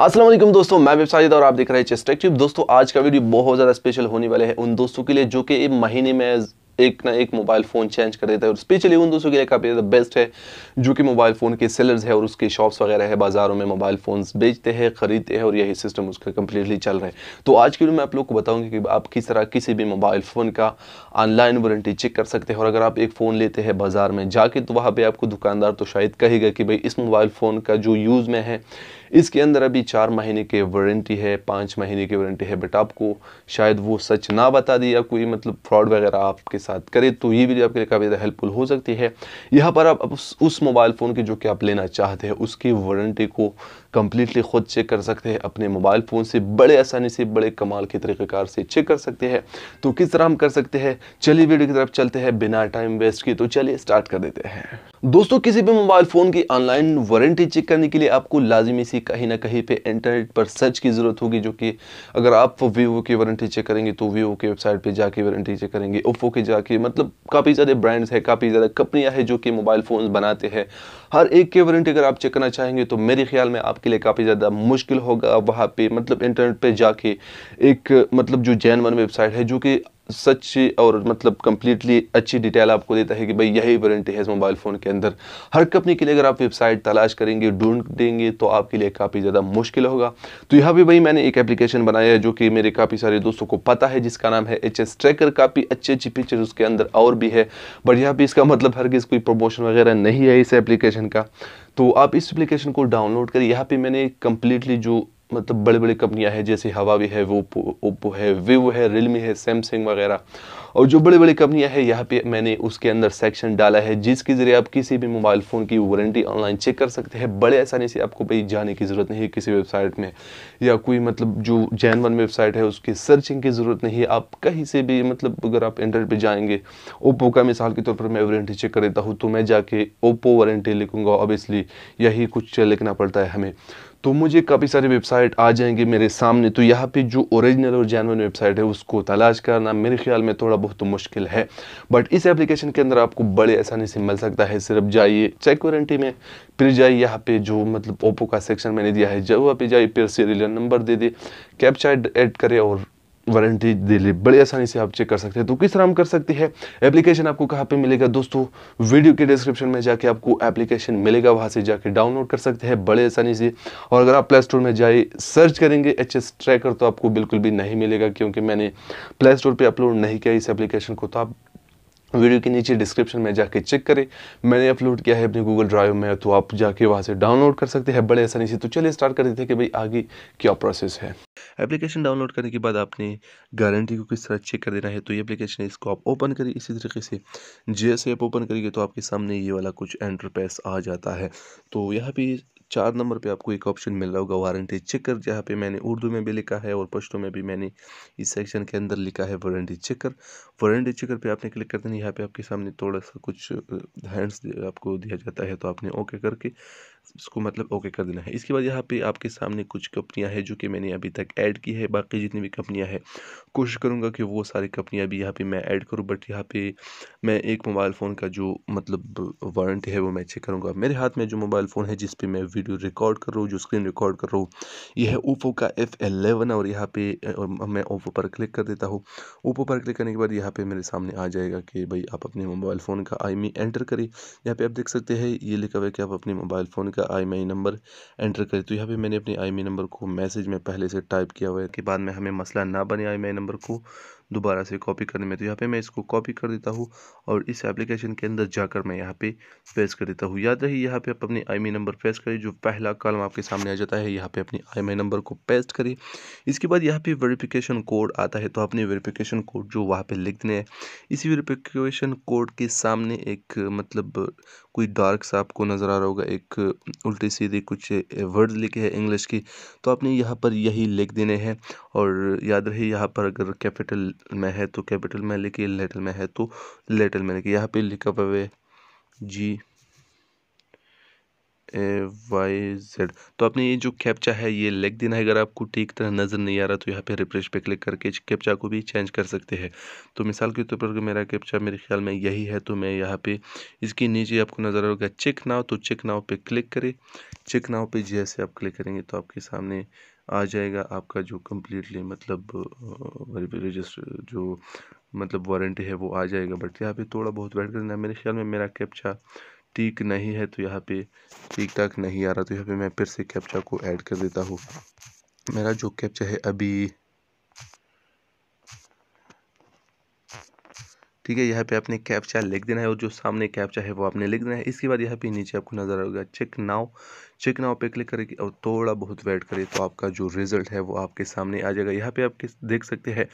असलम दोस्तों मैं वेबसाइट और आप देख रहे हैं चेस्टेक्टिव दोस्तों आज का वीडियो बहुत ज़्यादा स्पेशल होने वाले है उन दोस्तों के लिए जो कि महीने में एक ना एक मोबाइल फ़ोन चेंज कर देता है और स्पेशली उन दोस्तों के लिए काफ़ी ज़्यादा बेस्ट है जो कि मोबाइल फ़ोन के सेलर्स है और उसके शॉप्स वगैरह है बाज़ारों में मोबाइल फ़ोन्स बेचते हैं ख़रीदते हैं और यही सिस्टम उसका कंप्लीटली चल रहा है तो आज के वीडियो में आप लोग को बताऊँगी कि आप किस तरह किसी भी मोबाइल फ़ोन का ऑनलाइन वारंटी चेक कर सकते हैं और अगर आप एक फ़ोन लेते हैं बाज़ार में जाके तो वहाँ पर आपको दुकानदार तो शायद कहेगा कि भाई इस मोबाइल फ़ोन का जो यूज़ में है इसके अंदर अभी चार महीने के वारंटी है पाँच महीने की वारंटी है बट आपको शायद वो सच ना बता दिया कोई मतलब फ्रॉड वगैरह आपके साथ साथ करें तो ये वीडियो आपके लिए काफ़ी ज़्यादा हेल्पफुल हो सकती है यहाँ पर आप उस, मोबाइल फ़ोन की जो कि आप लेना चाहते हैं उसकी वारंटी को कम्प्लीटली ख़ुद चेक कर सकते हैं अपने मोबाइल फ़ोन से बड़े आसानी से बड़े कमाल के तरीक़ेकार से चेक कर सकते हैं तो किस तरह हम कर सकते हैं चलिए वीडियो की तरफ चलते हैं बिना टाइम वेस्ट किए तो चलिए स्टार्ट कर देते हैं दोस्तों किसी भी मोबाइल फ़ोन की ऑनलाइन वारंटी चेक करने के लिए आपको लाजमी सी कहीं ना कहीं पे इंटरनेट पर सर्च की ज़रूरत होगी जो कि अगर आप वीवो की वारंटी चेक करेंगे तो वीवो के वेबसाइट पे जाके वारंटी चेक करेंगे ओप्पो के जाके मतलब काफ़ी ज़्यादा ब्रांड्स है काफ़ी ज़्यादा कंपनियाँ हैं जो कि मोबाइल फ़ोन बनाते हैं हर एक की वारंटी अगर आप चेक करना चाहेंगे तो मेरे ख्याल में आपके लिए काफ़ी ज़्यादा मुश्किल होगा वहाँ पर मतलब इंटरनेट पर जाके एक मतलब जो जैन वन वेबसाइट है जो कि सच्ची और मतलब कंप्लीटली अच्छी डिटेल आपको देता है कि भाई यही वारंटी है इस मोबाइल फ़ोन के अंदर हर कंपनी के लिए अगर आप वेबसाइट तलाश करेंगे ढूंढ देंगे तो आपके लिए काफ़ी ज़्यादा मुश्किल होगा तो यहाँ भी भाई मैंने एक एप्लीकेशन बनाया है जो कि मेरे काफ़ी सारे दोस्तों को पता है जिसका नाम है एच एस ट्रैकर काफ़ी अच्छी अच्छी पिक्चर उसके अंदर और भी है बट यहाँ भी इसका मतलब हर किस कोई प्रमोशन वगैरह नहीं है इस एप्लीकेशन का तो आप इस एप्लीकेशन को डाउनलोड करिए यहाँ पर मैंने कंप्लीटली जो मतलब बड़ी बड़ी कंपनियां हैं जैसे हवा भी है ओप्पो ओप्पो है विवो है रियलमी है सैमसंग वगैरह और जो बड़ी बड़ी कंपनियां हैं यहाँ पे मैंने उसके अंदर सेक्शन डाला है जिसके ज़रिए आप किसी भी मोबाइल फ़ोन की वारंटी ऑनलाइन चेक कर सकते हैं बड़े आसानी से आपको भाई जाने की ज़रूरत नहीं है किसी वेबसाइट में या कोई मतलब जो जैन वन वेबसाइट है उसकी सर्चिंग की ज़रूरत नहीं है आप कहीं से भी मतलब अगर आप इंटरनेट पर जाएंगे ओप्पो का मिसाल के तौर पर मैं वारंटी चेक कर देता हूँ तो मैं जाके ओप्पो वारंटी लिखूँगा ऑब्वियसली यही कुछ लिखना पड़ता है हमें तो मुझे काफ़ी सारी वेबसाइट आ जाएंगे मेरे सामने तो यहाँ पे जो ओरिजिनल और जैनवन वेबसाइट है उसको तलाश करना मेरे ख्याल में थोड़ा बहुत मुश्किल है बट इस एप्लीकेशन के अंदर आपको बड़े आसानी से मिल सकता है सिर्फ जाइए चेक वारंटी में फिर जाइए यहाँ पे जो मतलब ओप्पो का सेक्शन मैंने दिया है जब वहाँ पर जाइए फिर सीरियल नंबर दे दे कैप्चा ऐड करें और वारंटी दिली बड़ी आसानी से आप चेक कर सकते हैं तो किस तरह हम कर सकते हैं एप्लीकेशन आपको कहाँ पे मिलेगा दोस्तों वीडियो के डिस्क्रिप्शन में जाके आपको एप्लीकेशन मिलेगा वहाँ से जाके डाउनलोड कर सकते हैं बड़े आसानी से और अगर आप प्ले स्टोर में जाए सर्च करेंगे एच एस ट्रैकर तो आपको बिल्कुल भी नहीं मिलेगा क्योंकि मैंने प्ले स्टोर पर अपलोड नहीं किया इस एप्लीकेशन को तो आप वीडियो के नीचे डिस्क्रिप्शन में जाके चेक करें मैंने अपलोड किया है अपने गूगल ड्राइव में तो आप जाके वहाँ से डाउनलोड कर सकते हैं बड़े आसानी से तो चलिए स्टार्ट कर देते हैं कि भाई आगे क्या प्रोसेस है एप्लीकेशन डाउनलोड करने के बाद आपने गारंटी को किस तरह चेक कर देना है तो ये एप्लीकेशन है इसको आप ओपन करिए इसी तरीके से जैसे आप ओपन करिए तो आपके सामने ये वाला कुछ एंटर आ जाता है तो यहाँ पे चार नंबर पे आपको एक ऑप्शन मिल रहा होगा वारंटी कर जहाँ पे मैंने उर्दू में भी लिखा है और पश्तो में भी मैंने इस सेक्शन के अंदर लिखा है वारंटी कर वारंटी कर पे आपने क्लिक करते हैं यहाँ पे आपके सामने थोड़ा सा कुछ हैंड्स आपको दिया जाता है तो आपने ओके करके इसको मतलब ओके कर देना है इसके बाद यहाँ पे आपके सामने कुछ कंपनियाँ हैं जो कि मैंने अभी तक ऐड की है बाकी जितनी भी कंपनियाँ हैं कोशिश करूँगा कि वो सारी कंपनियाँ भी यहाँ पे मैं ऐड करूँ बट यहाँ पे मैं एक मोबाइल फ़ोन का जो मतलब वारंटी है वो मैं चेक करूँगा मेरे हाथ में जो मोबाइल फ़ोन है जिस पर मैं वीडियो रिकॉर्ड कर रहा हूँ जो स्क्रीन रिकॉर्ड कर रहा हूँ यह है ओप्पो का एफ़ एलेवन और यहाँ पे मैं ओप्पो पर क्लिक कर देता हूँ ओप्पो पर क्लिक करने के बाद यहाँ पर मेरे सामने आ जाएगा कि भाई आप अपने मोबाइल फ़ोन का आई एंटर करें यहाँ पर आप देख सकते हैं ये लिखा हुआ है कि आप अपने मोबाइल फ़ोन उनका आई e नंबर एंटर करें तो यहाँ पे मैंने अपने आई e नंबर को मैसेज में पहले से टाइप किया हुआ है कि बाद में हमें मसला ना बने आई e नंबर को दोबारा से कॉपी करने में तो यहाँ पे मैं इसको कॉपी कर देता हूँ और इस एप्लीकेशन के अंदर जाकर मैं यहाँ पे पेश कर देता हूँ याद रही यहाँ पे आप अपने आई नंबर पेस्ट करें जो पहला कॉलम आपके सामने आ जाता है यहाँ पे अपनी आई नंबर को पेस्ट करें इसके बाद यहाँ पे वेरीफ़िकेशन कोड आता है तो आपने वेरीफिकेशन कोड जो वहाँ पर लिख देने हैं इसी वेरिफिकेशन कोड के सामने एक मतलब कोई डार्क सा आपको नज़र आ रहा होगा एक उल्टी सीधी कुछ वर्ड लिखे हैं इंग्लिश की तो आपने यहाँ पर यही लिख देने हैं और याद रहे यहाँ पर अगर कैपिटल में है तो कैपिटल में लिखिए लेटल में है तो लेटल में लिखिए यहाँ पे लिखा हुआ है जी ए वाई जेड तो आपने ये जो कैप्चा है ये लिख देना है अगर आपको ठीक तरह नज़र नहीं आ रहा तो यहाँ पे रिफ्रेश पे क्लिक करके कैप्चा को भी चेंज कर सकते हैं तो मिसाल के तौर पर मेरा कैप्चा मेरे ख्याल में यही है तो मैं यहाँ पे इसके नीचे आपको नज़र आएगा चेक नाव तो चेक नाव पे क्लिक करें चेक नाव पे जैसे आप क्लिक करेंगे तो आपके सामने आ जाएगा आपका जो कम्प्लीटली मतलब रजिस्टर जो मतलब वारंटी है वो आ जाएगा बट यहाँ पे थोड़ा बहुत वेट करना मेरे ख्याल में मेरा कैप्चा ठीक नहीं है तो यहाँ पे ठीक ठाक नहीं आ रहा तो यहाँ पे मैं फिर से कैप्चा को ऐड कर देता हूँ मेरा जो कैप्चा है अभी ठीक है यहाँ पे आपने कैप्चा लिख देना है और जो सामने कैप्चा है वो आपने लिख देना है इसके बाद यहाँ पे नीचे आपको नज़र आएगा चेक नाउ चेक नाव पे क्लिक करेंगे और थोड़ा बहुत वेट करें तो आपका जो रिज़ल्ट है वो आपके सामने आ जाएगा यहाँ पे आप देख सकते हैं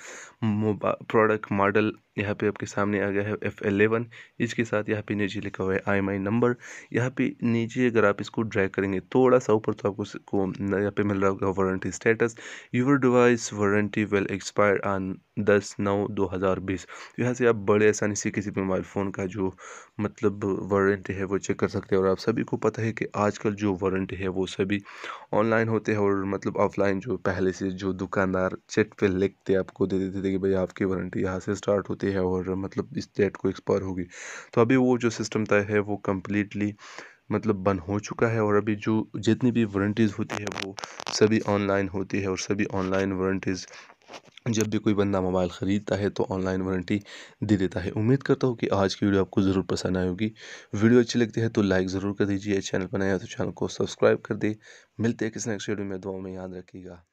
प्रोडक्ट मॉडल यहाँ पे आपके सामने आ गया है एफ एलेवन इसके साथ यहाँ पे नीचे लिखा हुआ है आई एम आई नंबर यहाँ पे नीचे अगर आप इसको ड्रैग करेंगे थोड़ा सा ऊपर तो आपको यहाँ पे मिल रहा होगा warranty status your device warranty will expire on दस नौ दो हज़ार बीस यहाँ से आप बड़े आसानी से किसी भी मोबाइल फ़ोन का जो मतलब वारंटी है वो चेक कर सकते हैं और आप सभी को पता है कि आजकल जो वारंटी रेस्टोरेंट है वो सभी ऑनलाइन होते हैं और मतलब ऑफलाइन जो पहले से जो दुकानदार चेट पे लिख के आपको दे देते थे कि भाई आपकी वारंटी यहाँ से स्टार्ट होती है और मतलब इस डेट को एक्सपायर होगी तो अभी वो जो सिस्टम तय है वो कम्प्लीटली मतलब बंद हो चुका है और अभी जो जितनी भी वारंटीज़ होती है वो सभी ऑनलाइन होती है और सभी ऑनलाइन वारंटीज़ जब भी कोई बंदा मोबाइल ख़रीदता है तो ऑनलाइन वारंटी दे देता है उम्मीद करता हूँ कि आज की वीडियो आपको ज़रूर पसंद आएगी होगी वीडियो अच्छी लगती है तो लाइक ज़रूर कर दीजिए चैनल बनाया तो चैनल को सब्सक्राइब कर दे मिलते हैं किसी नेक्स्ट वीडियो में दुआ में याद रखिएगा